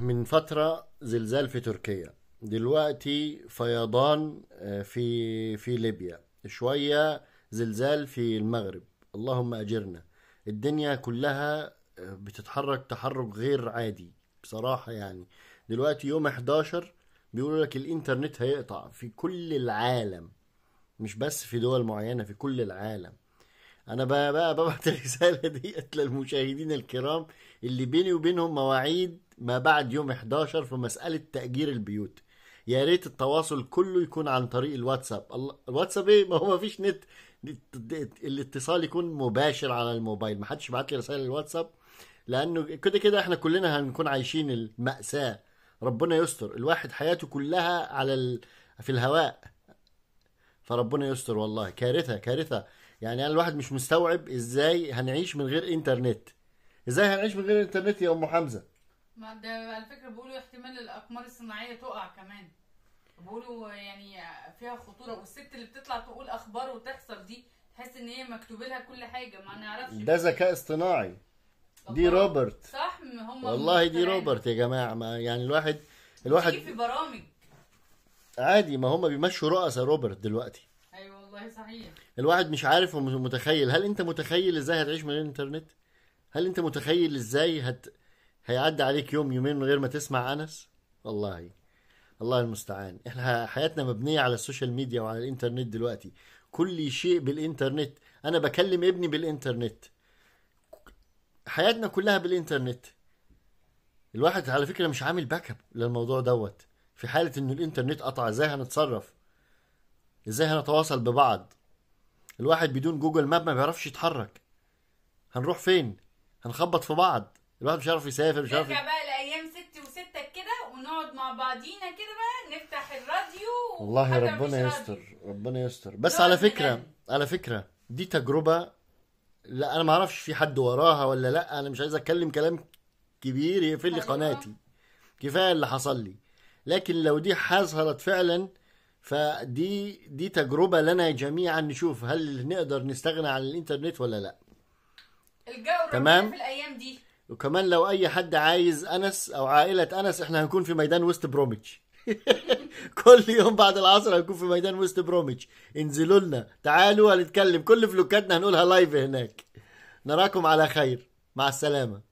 من فترة زلزال في تركيا دلوقتي فيضان آه، في في ليبيا شوية زلزال في المغرب اللهم أجرنا الدنيا كلها آه، بتتحرك تحرك غير عادي بصراحة يعني دلوقتي يوم 11 بيقولوا لك الانترنت هيقطع في كل العالم مش بس في دول معينة في كل العالم انا بقى بقى ببعت الرسالة ديت للمشاهدين الكرام اللي بيني وبينهم مواعيد ما بعد يوم 11 في مسألة تأجير البيوت يا ريت التواصل كله يكون عن طريق الواتساب الواتساب ايه ما هو ما فيش نت الاتصال يكون مباشر على الموبايل ما حدش يبعت لي رسائل الواتساب لانه كده كده احنا كلنا هنكون عايشين المأساة ربنا يستر الواحد حياته كلها على ال... في الهواء فربنا يستر والله كارثة كارثة يعني انا الواحد مش مستوعب ازاي هنعيش من غير انترنت ازاي هنعيش من غير انترنت يا ام حمزه ما ده على فكره بيقولوا احتمال الاقمار الصناعيه تقع كمان بيقولوا يعني فيها خطوره والست اللي بتطلع تقول اخبار وتحصل دي تحس ان هي مكتوب لها كل حاجه ما نعرفش ده ذكاء اصطناعي دي روبرت صح هم والله دي روبرت يا جماعه ما يعني الواحد الواحد في برامج عادي ما هم بيمشوا رؤساء روبرت دلوقتي ايوه والله صحيح الواحد مش عارف ومتخيل هل انت متخيل ازاي هتعيش من الانترنت هل انت متخيل ازاي هت هيعدي عليك يوم يومين من غير ما تسمع انس والله الله المستعان احنا حياتنا مبنيه على السوشيال ميديا وعلى الانترنت دلوقتي كل شيء بالانترنت انا بكلم ابني بالانترنت حياتنا كلها بالانترنت الواحد على فكره مش عامل باك اب للموضوع دوت في حاله ان الانترنت قطع ازاي هنتصرف ازاي هنتواصل ببعض الواحد بدون جوجل ماب ما بيعرفش يتحرك هنروح فين هنخبط في بعض الواحد مش عارف يسافر مش عارف نرجع بقى لايام ست وستك كده ونقعد مع بعضينا كده بقى نفتح الراديو والله ربنا يستر ربنا يستر بس على فكره على فكره دي تجربه لا انا ما اعرفش في حد وراها ولا لا انا مش عايز اتكلم كلام كبير يقفل لي أيوة. قناتي كفايه اللي حصل لي لكن لو دي حصلت فعلا فدي دي تجربه لنا جميعا نشوف هل نقدر نستغنى عن الانترنت ولا لا الجو تمام في الايام دي وكمان لو اي حد عايز انس او عائله انس احنا هنكون في ميدان وست بروميتش كل يوم بعد العصر هنكون في ميدان وست بروميتش انزلوا لنا تعالوا هنتكلم كل فلوكاتنا هنقولها لايف هناك نراكم على خير مع السلامه